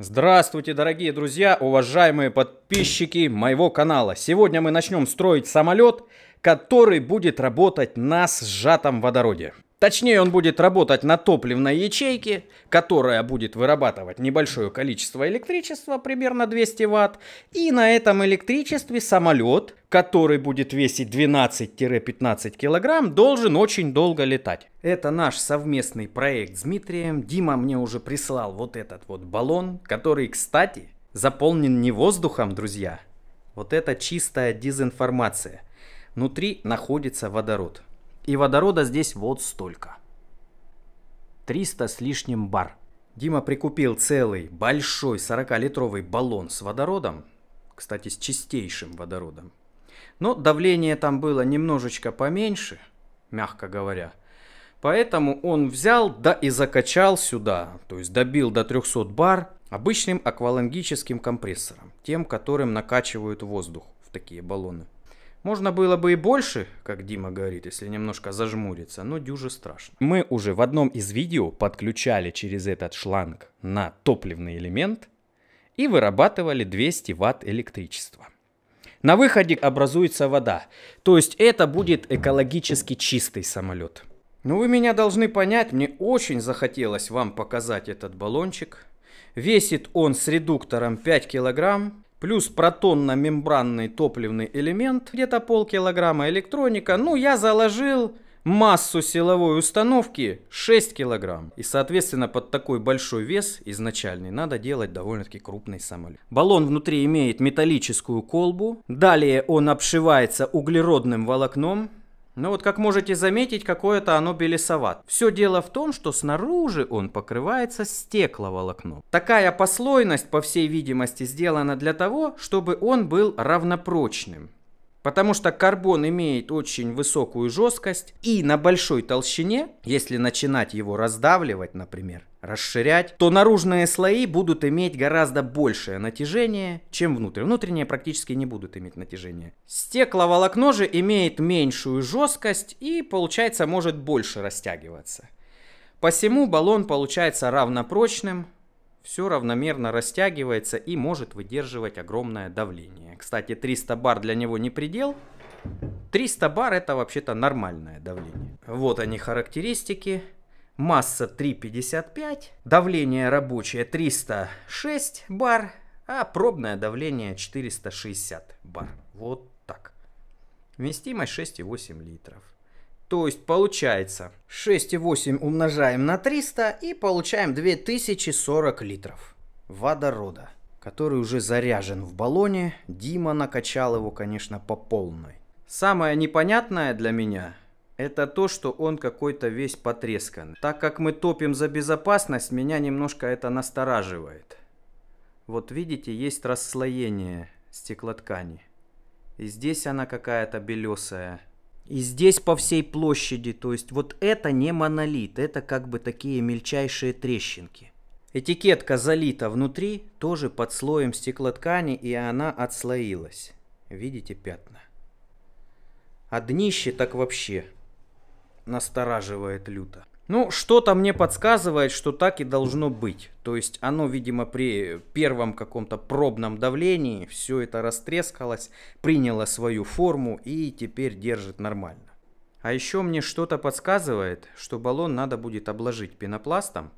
Здравствуйте, дорогие друзья, уважаемые подписчики моего канала. Сегодня мы начнем строить самолет, который будет работать на сжатом водороде. Точнее, он будет работать на топливной ячейке, которая будет вырабатывать небольшое количество электричества, примерно 200 ватт. И на этом электричестве самолет, который будет весить 12-15 килограмм, должен очень долго летать. Это наш совместный проект с Дмитрием. Дима мне уже прислал вот этот вот баллон, который, кстати, заполнен не воздухом, друзья. Вот это чистая дезинформация. Внутри находится водород. И водорода здесь вот столько. 300 с лишним бар. Дима прикупил целый большой 40-литровый баллон с водородом, кстати, с чистейшим водородом. Но давление там было немножечко поменьше, мягко говоря. Поэтому он взял, да и закачал сюда, то есть добил до 300 бар обычным аквалангическим компрессором, тем, которым накачивают воздух в такие баллоны. Можно было бы и больше, как Дима говорит, если немножко зажмуриться, но дюже страшно. Мы уже в одном из видео подключали через этот шланг на топливный элемент и вырабатывали 200 ватт электричества. На выходе образуется вода, то есть это будет экологически чистый самолет. Ну вы меня должны понять, мне очень захотелось вам показать этот баллончик. Весит он с редуктором 5 килограмм плюс протонно-мембранный топливный элемент, где-то полкилограмма электроника. Ну, я заложил массу силовой установки 6 килограмм. И, соответственно, под такой большой вес изначальный надо делать довольно-таки крупный самолет. Баллон внутри имеет металлическую колбу. Далее он обшивается углеродным волокном. Но вот как можете заметить, какое-то оно белесоват. Все дело в том, что снаружи он покрывается стекловолокном. Такая послойность, по всей видимости, сделана для того, чтобы он был равнопрочным. Потому что карбон имеет очень высокую жесткость и на большой толщине, если начинать его раздавливать, например, расширять, то наружные слои будут иметь гораздо большее натяжение, чем внутрь. Внутренние практически не будут иметь натяжение. Стекловолокно же имеет меньшую жесткость и, получается, может больше растягиваться. Посему баллон получается равнопрочным, все равномерно растягивается и может выдерживать огромное давление. Кстати, 300 бар для него не предел. 300 бар это вообще-то нормальное давление. Вот они характеристики. Масса 3,55, давление рабочее 306 бар, а пробное давление 460 бар. Вот так. Вместимость 6,8 литров. То есть получается 6,8 умножаем на 300 и получаем 2040 литров водорода, который уже заряжен в баллоне. Дима накачал его, конечно, по полной. Самое непонятное для меня это то, что он какой-то весь потрескан. Так как мы топим за безопасность, меня немножко это настораживает. Вот видите, есть расслоение стеклоткани. И здесь она какая-то белесая. И здесь по всей площади, то есть вот это не монолит, это как бы такие мельчайшие трещинки. Этикетка залита внутри, тоже под слоем стеклоткани, и она отслоилась. Видите пятна? А днище так вообще настораживает люто. Ну, что-то мне подсказывает, что так и должно быть. То есть оно, видимо, при первом каком-то пробном давлении все это растрескалось, приняло свою форму и теперь держит нормально. А еще мне что-то подсказывает, что баллон надо будет обложить пенопластом,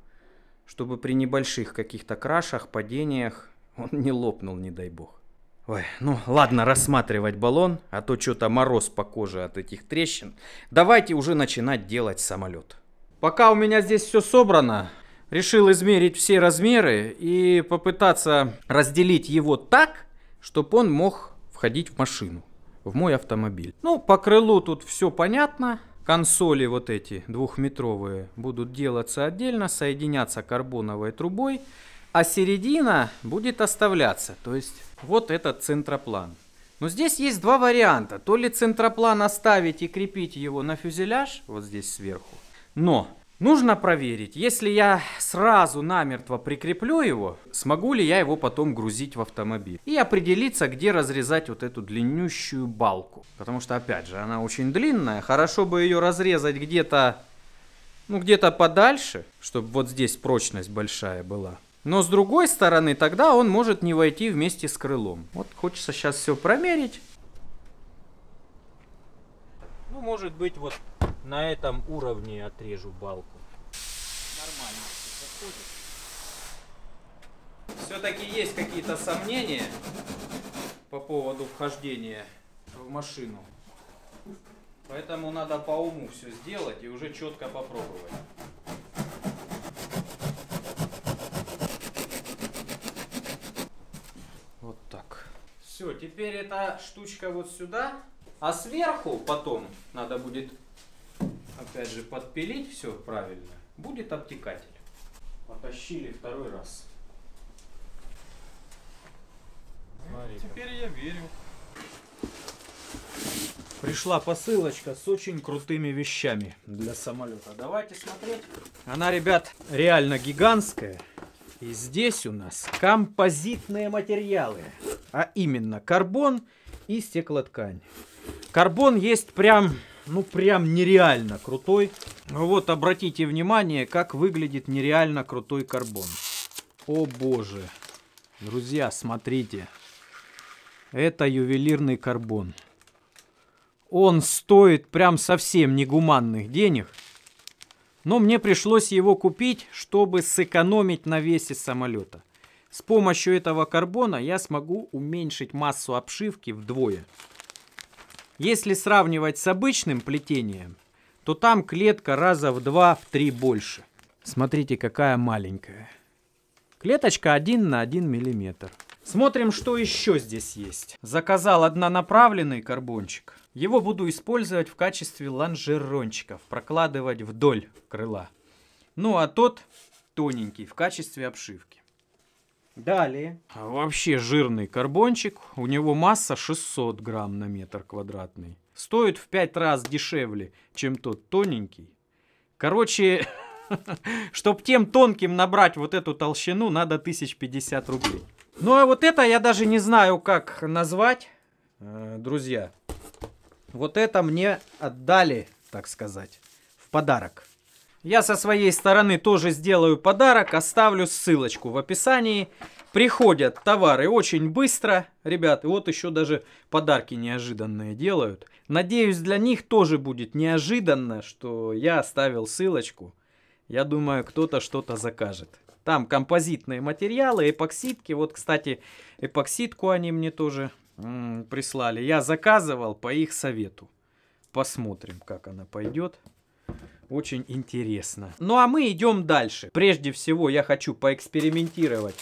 чтобы при небольших каких-то крашах, падениях он не лопнул, не дай бог. Ой, ну ладно рассматривать баллон, а то что-то мороз по коже от этих трещин. Давайте уже начинать делать самолет. Пока у меня здесь все собрано, решил измерить все размеры и попытаться разделить его так, чтобы он мог входить в машину, в мой автомобиль. Ну, по крылу тут все понятно. Консоли вот эти двухметровые будут делаться отдельно, соединяться карбоновой трубой, а середина будет оставляться, то есть вот этот центроплан. Но здесь есть два варианта. То ли центроплан оставить и крепить его на фюзеляж, вот здесь сверху, но нужно проверить, если я сразу намертво прикреплю его, смогу ли я его потом грузить в автомобиль. И определиться, где разрезать вот эту длиннющую балку. Потому что, опять же, она очень длинная. Хорошо бы ее разрезать где-то, ну, где-то подальше, чтобы вот здесь прочность большая была. Но с другой стороны, тогда он может не войти вместе с крылом. Вот хочется сейчас все промерить. Ну, может быть, вот на этом уровне отрежу балку. Нормально заходит. Все-таки есть какие-то сомнения по поводу вхождения в машину. Поэтому надо по уму все сделать и уже четко попробовать. Вот так. Все, теперь эта штучка вот сюда. А сверху потом надо будет опять же, подпилить все правильно, будет обтекатель. Потащили второй раз. Смотри Теперь я верю. Пришла посылочка с очень крутыми вещами для самолета. Давайте смотреть. Она, ребят, реально гигантская. И здесь у нас композитные материалы. А именно карбон и стеклоткань. Карбон есть прям ну прям нереально крутой. Ну вот обратите внимание, как выглядит нереально крутой карбон. О боже. Друзья, смотрите. Это ювелирный карбон. Он стоит прям совсем негуманных денег. Но мне пришлось его купить, чтобы сэкономить на весе самолета. С помощью этого карбона я смогу уменьшить массу обшивки вдвое. Если сравнивать с обычным плетением, то там клетка раза в два, в три больше. Смотрите, какая маленькая. Клеточка 1 на 1 миллиметр. Смотрим, что еще здесь есть. Заказал однонаправленный карбончик. Его буду использовать в качестве лонжерончиков, прокладывать вдоль крыла. Ну а тот тоненький в качестве обшивки. Далее. А, вообще жирный карбончик. У него масса 600 грамм на метр квадратный. Стоит в 5 раз дешевле, чем тот тоненький. Короче, чтобы тем тонким набрать вот эту толщину, надо 1050 рублей. Ну а вот это я даже не знаю, как назвать, э, друзья. Вот это мне отдали, так сказать, в подарок. Я со своей стороны тоже сделаю подарок, оставлю ссылочку в описании. Приходят товары очень быстро, ребят, и вот еще даже подарки неожиданные делают. Надеюсь, для них тоже будет неожиданно, что я оставил ссылочку. Я думаю, кто-то что-то закажет. Там композитные материалы, эпоксидки. Вот, кстати, эпоксидку они мне тоже прислали. Я заказывал по их совету. Посмотрим, как она пойдет очень интересно. Ну а мы идем дальше. Прежде всего я хочу поэкспериментировать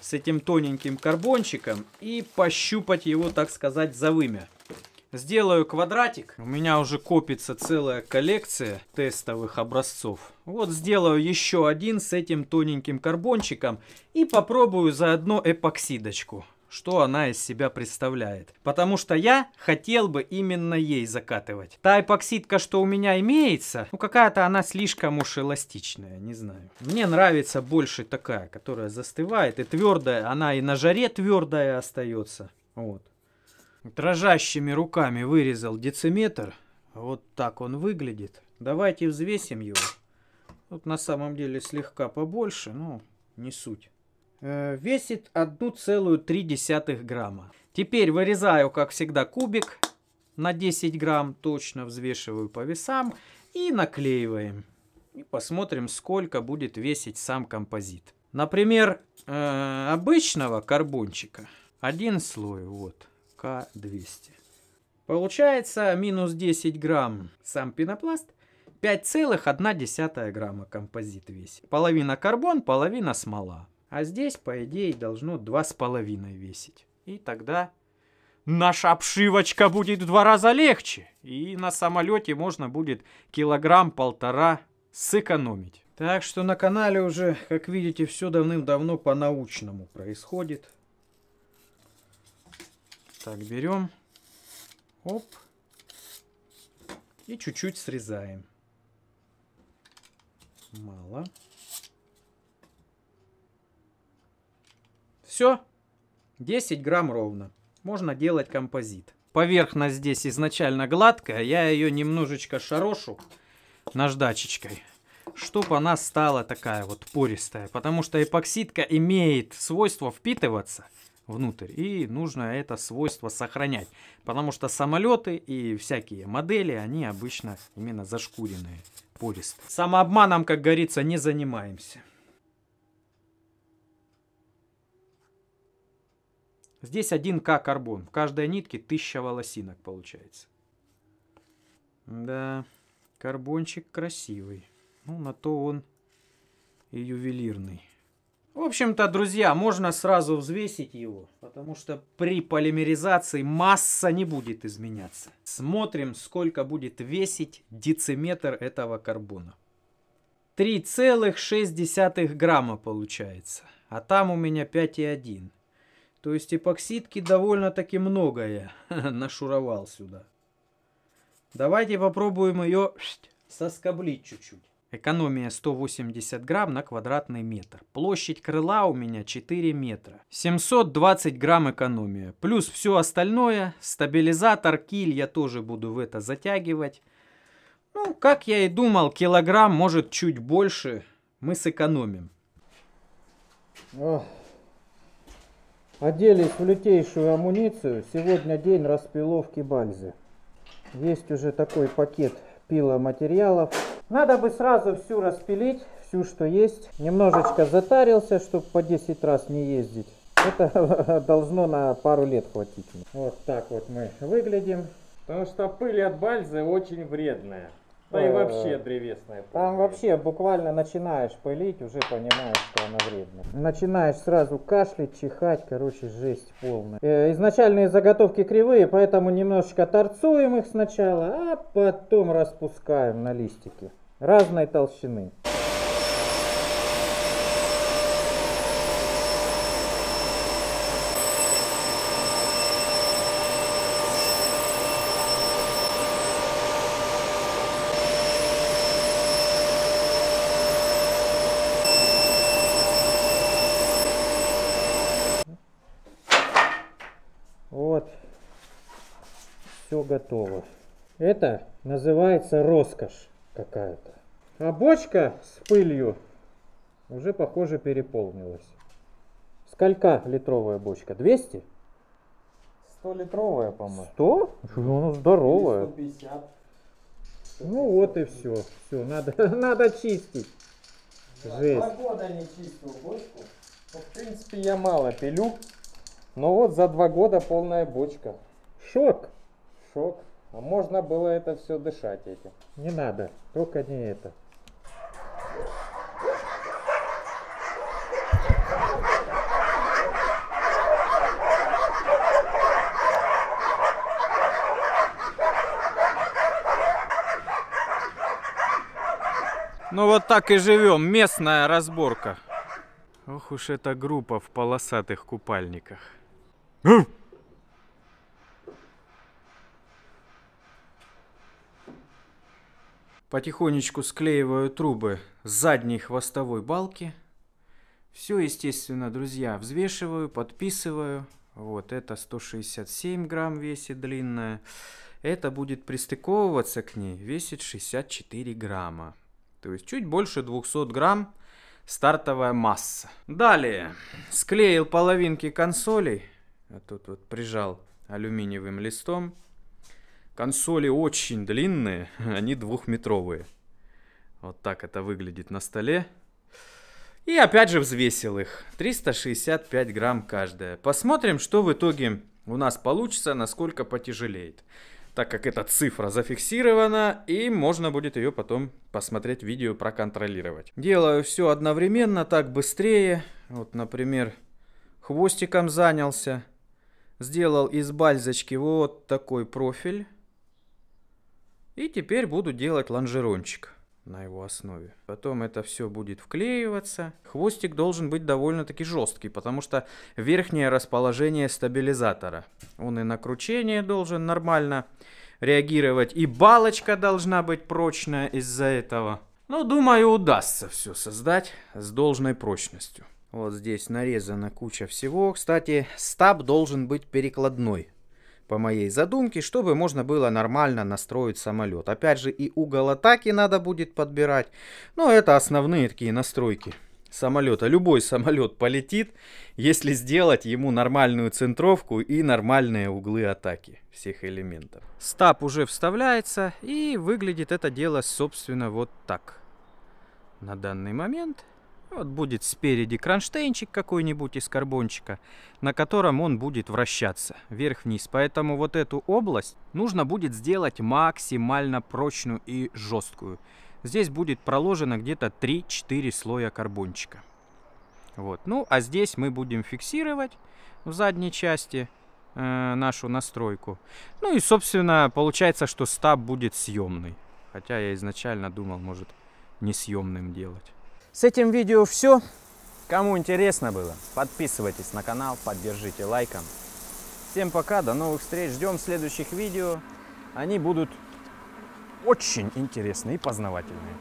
с этим тоненьким карбончиком и пощупать его, так сказать, за вымя. Сделаю квадратик. У меня уже копится целая коллекция тестовых образцов. Вот сделаю еще один с этим тоненьким карбончиком и попробую заодно эпоксидочку что она из себя представляет. Потому что я хотел бы именно ей закатывать. Та эпоксидка, что у меня имеется, ну какая-то она слишком уж эластичная, не знаю. Мне нравится больше такая, которая застывает и твердая. Она и на жаре твердая остается. Вот. Дрожащими руками вырезал дециметр. Вот так он выглядит. Давайте взвесим его. Тут на самом деле слегка побольше, но не суть. Э, весит 1,3 грамма. Теперь вырезаю, как всегда, кубик на 10 грамм, точно взвешиваю по весам и наклеиваем. И посмотрим, сколько будет весить сам композит. Например, э, обычного карбончика один слой, вот, К200. Получается минус 10 грамм сам пенопласт, 5,1 грамма композит весит. Половина карбон, половина смола. А здесь, по идее, должно два с половиной весить. И тогда наша обшивочка будет в два раза легче. И на самолете можно будет килограмм-полтора сэкономить. Так что на канале уже, как видите, все давным-давно по-научному происходит. Так, берем. Оп. И чуть-чуть срезаем. Мало. Мало. все. 10 грамм ровно. Можно делать композит. Поверхность здесь изначально гладкая. Я ее немножечко шарошу наждачечкой. чтобы она стала такая вот пористая. Потому что эпоксидка имеет свойство впитываться внутрь. И нужно это свойство сохранять. Потому что самолеты и всякие модели, они обычно именно зашкуренные, пористые. Самообманом, как говорится, не занимаемся. Здесь 1К карбон. В каждой нитке 1000 волосинок получается. Да, карбончик красивый. Ну, на то он и ювелирный. В общем-то, друзья, можно сразу взвесить его, потому что при полимеризации масса не будет изменяться. Смотрим, сколько будет весить дециметр этого карбона. 3,6 грамма получается, а там у меня 5,1. То есть эпоксидки довольно-таки многое нашуровал сюда. Давайте попробуем ее соскоблить чуть-чуть. Экономия 180 грамм на квадратный метр. Площадь крыла у меня 4 метра. 720 грамм экономия. Плюс все остальное. Стабилизатор, киль я тоже буду в это затягивать. Ну, как я и думал, килограмм, может чуть больше мы сэкономим. Ох. Оделись в лютейшую амуницию. Сегодня день распиловки бальзы. Есть уже такой пакет пиломатериалов. Надо бы сразу всю распилить, всю, что есть. Немножечко затарился, чтобы по 10 раз не ездить. Это должно на пару лет хватить. Вот так вот мы выглядим. Потому что пыль от бальзы очень вредная. Э, да и вообще древесная. Там вообще буквально начинаешь пылить, уже понимаешь, что она вредна. Начинаешь сразу кашлять, чихать, короче, жесть полная. Э, изначальные заготовки кривые, поэтому немножечко торцуем их сначала, а потом распускаем на листики разной толщины. готово. Это называется роскошь какая-то. А бочка с пылью уже, похоже, переполнилась. Сколько литровая бочка? 200? 100-литровая, по-моему. 100? Ну она здоровая. 150. Ну вот и все. Все, надо, надо чистить. Жесть. Два года не чистил бочку. Ну, в принципе, я мало пилю. Но вот за два года полная бочка. Шок шок. А можно было это все дышать этим. Не надо, только не это. Ну вот так и живем, местная разборка. Ох уж эта группа в полосатых купальниках. Потихонечку склеиваю трубы с задней хвостовой балки. Все, естественно, друзья, взвешиваю, подписываю. Вот это 167 грамм весит длинная. Это будет пристыковываться к ней, весит 64 грамма. То есть чуть больше 200 грамм стартовая масса. Далее, склеил половинки консолей. А тут вот прижал алюминиевым листом. Консоли очень длинные, они двухметровые. Вот так это выглядит на столе. И опять же взвесил их. 365 грамм каждая. Посмотрим, что в итоге у нас получится, насколько потяжелеет. Так как эта цифра зафиксирована, и можно будет ее потом посмотреть видео, проконтролировать. Делаю все одновременно, так быстрее. Вот, например, хвостиком занялся. Сделал из бальзочки вот такой профиль. И теперь буду делать лонжерончик на его основе. Потом это все будет вклеиваться. Хвостик должен быть довольно-таки жесткий, потому что верхнее расположение стабилизатора. Он и на кручение должен нормально реагировать, и балочка должна быть прочная из-за этого. Но думаю, удастся все создать с должной прочностью. Вот здесь нарезана куча всего. Кстати, стаб должен быть перекладной по моей задумке, чтобы можно было нормально настроить самолет. Опять же и угол атаки надо будет подбирать. Но это основные такие настройки самолета. Любой самолет полетит, если сделать ему нормальную центровку и нормальные углы атаки всех элементов. Стаб уже вставляется и выглядит это дело, собственно, вот так. На данный момент вот будет спереди кронштейнчик какой-нибудь из карбончика, на котором он будет вращаться вверх-вниз. Поэтому вот эту область нужно будет сделать максимально прочную и жесткую. Здесь будет проложено где-то 3-4 слоя карбончика. Вот. Ну, а здесь мы будем фиксировать в задней части э, нашу настройку. Ну и, собственно, получается, что стаб будет съемный. Хотя я изначально думал, может, несъемным делать. С этим видео все. Кому интересно было, подписывайтесь на канал, поддержите лайком. Всем пока, до новых встреч, ждем следующих видео. Они будут очень интересные и познавательные.